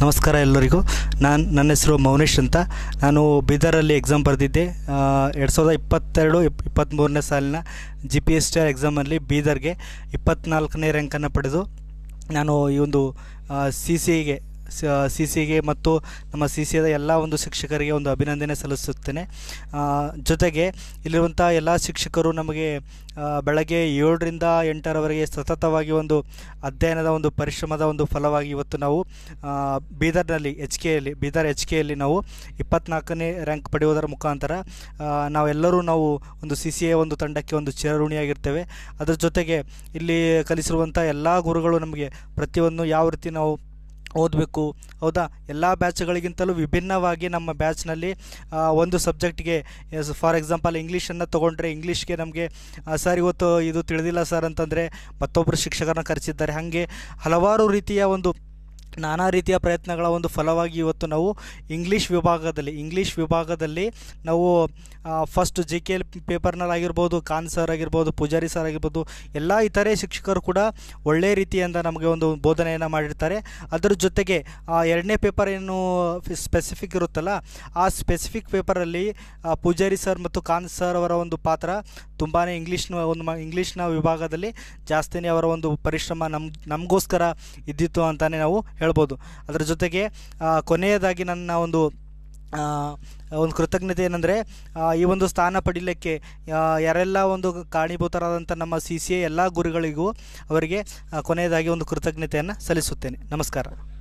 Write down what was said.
ನಮಸ್ಕಾರ ಎಲ್ಲರಿಗೂ ನಾನು ನನ್ನ ಹೆಸರು ಮೌನೇಶ್ ಅಂತ ನಾನು ಬೀದರಲ್ಲಿ ಎಕ್ಸಾಮ್ ಬರೆದಿದ್ದೆ ಎರಡು ಸಾವಿರದ ಇಪ್ಪತ್ತೆರಡು ಇಪ್ಪತ್ತ್ಮೂರನೇ ಸಾಲಿನ G P S T R ಎಕ್ಸಾಮಲ್ಲಿ ಬೀದರ್ಗೆ ಇಪ್ಪತ್ತ್ನಾಲ್ಕನೇ ರ್ಯಾಂಕನ್ನು ಪಡೆದು ನಾನು ಈ ಒಂದು ಸಿ ಸಿಗೆ ಸಿ ಸಿಗೆ ಮತ್ತು ನಮ್ಮ ಸಿ ಸಿ ಎಲ್ಲ ಒಂದು ಶಿಕ್ಷಕರಿಗೆ ಒಂದು ಅಭಿನಂದನೆ ಸಲ್ಲಿಸುತ್ತೇನೆ ಜೊತೆಗೆ ಇಲ್ಲಿರುವಂಥ ಎಲ್ಲ ಶಿಕ್ಷಕರು ನಮಗೆ ಬೆಳಗ್ಗೆ ಏಳರಿಂದ ಎಂಟರವರೆಗೆ ಸತತವಾಗಿ ಒಂದು ಅಧ್ಯಯನದ ಒಂದು ಪರಿಶ್ರಮದ ಒಂದು ಫಲವಾಗಿ ಇವತ್ತು ನಾವು ಬೀದರ್ನಲ್ಲಿ ಎಚ್ ಕೆಯಲ್ಲಿ ಬೀದರ್ ಎಚ್ ಕೆಯಲ್ಲಿ ನಾವು ಇಪ್ಪತ್ನಾಲ್ಕನೇ ರ್ಯಾಂಕ್ ಪಡೆಯುವುದರ ಮುಖಾಂತರ ನಾವೆಲ್ಲರೂ ನಾವು ಒಂದು ಸಿ ಸಿ ಎ ಒಂದು ತಂಡಕ್ಕೆ ಒಂದು ಚಿರಋಣಿಯಾಗಿರ್ತೇವೆ ಅದರ ಜೊತೆಗೆ ಇಲ್ಲಿ ಕಲಿಸಿರುವಂಥ ಎಲ್ಲ ಗುರುಗಳು ನಮಗೆ ಪ್ರತಿಯೊಂದು ಯಾವ ರೀತಿ ನಾವು ಓದಬೇಕು ಹೌದಾ ಎಲ್ಲ ಬ್ಯಾಚ್ಗಳಿಗಿಂತಲೂ ವಿಭಿನ್ನವಾಗಿ ನಮ್ಮ ಬ್ಯಾಚ್ನಲ್ಲಿ ಒಂದು ಸಬ್ಜೆಕ್ಟ್ಗೆ ಫಾರ್ ಎಕ್ಸಾಂಪಲ್ ಇಂಗ್ಲೀಷನ್ನು ತೊಗೊಂಡ್ರೆ ಇಂಗ್ಲೀಷ್ಗೆ ನಮಗೆ ಸರ್ ಇವತ್ತು ಇದು ತಿಳಿದಿಲ್ಲ ಸರ್ ಅಂತಂದರೆ ಮತ್ತೊಬ್ಬರು ಶಿಕ್ಷಕರನ್ನ ಕರೆಸಿದ್ದಾರೆ ಹಾಗೆ ಹಲವಾರು ರೀತಿಯ ಒಂದು ನಾನಾ ರೀತಿಯ ಪ್ರಯತ್ನಗಳ ಒಂದು ಫಲವಾಗಿ ಇವತ್ತು ನಾವು ಇಂಗ್ಲೀಷ್ ವಿಭಾಗದಲ್ಲಿ ಇಂಗ್ಲೀಷ್ ವಿಭಾಗದಲ್ಲಿ ನಾವು ಫಸ್ಟ್ ಜೆ ಕೆ ಎಲ್ ಆಗಿರ್ಬೋದು ಖಾನ್ ಸರ್ ಆಗಿರ್ಬೋದು ಪೂಜಾರಿ ಸರ್ ಆಗಿರ್ಬೋದು ಎಲ್ಲ ಇತರೆ ಶಿಕ್ಷಕರು ಕೂಡ ಒಳ್ಳೆಯ ರೀತಿಯಿಂದ ನಮಗೆ ಒಂದು ಬೋಧನೆಯನ್ನು ಮಾಡಿರ್ತಾರೆ ಅದರ ಜೊತೆಗೆ ಆ ಎರಡನೇ ಪೇಪರ್ ಏನು ಸ್ಪೆಸಿಫಿಕ್ ಇರುತ್ತಲ್ಲ ಆ ಸ್ಪೆಸಿಫಿಕ್ ಪೇಪರಲ್ಲಿ ಪೂಜಾರಿ ಸರ್ ಮತ್ತು ಖಾನ್ ಸರ್ ಅವರ ಒಂದು ಪಾತ್ರ ತುಂಬಾ ಇಂಗ್ಲೀಷ್ನ ಒಂದು ಮ ಇಂಗ್ಲೀಷ್ನ ವಿಭಾಗದಲ್ಲಿ ಜಾಸ್ತಿನೇ ಅವರ ಒಂದು ಪರಿಶ್ರಮ ನಮ್ಮ ನಮಗೋಸ್ಕರ ಇದ್ದಿತ್ತು ಅಂತಲೇ ನಾವು ಹೇಳ್ಬೋದು ಅದರ ಜೊತೆಗೆ ಕೊನೆಯದಾಗಿ ನನ್ನ ಒಂದು ಒಂದು ಕೃತಜ್ಞತೆ ಏನಂದರೆ ಈ ಒಂದು ಸ್ಥಾನ ಪಡೀಲಿಕ್ಕೆ ಯಾರೆಲ್ಲ ಒಂದು ಕಾರಣೀಭೂತರಾದಂಥ ನಮ್ಮ ಸಿ ಸಿ ಎಲ್ಲ ಗುರುಗಳಿಗೂ ಅವರಿಗೆ ಕೊನೆಯದಾಗಿ ಒಂದು ಕೃತಜ್ಞತೆಯನ್ನು ಸಲ್ಲಿಸುತ್ತೇನೆ ನಮಸ್ಕಾರ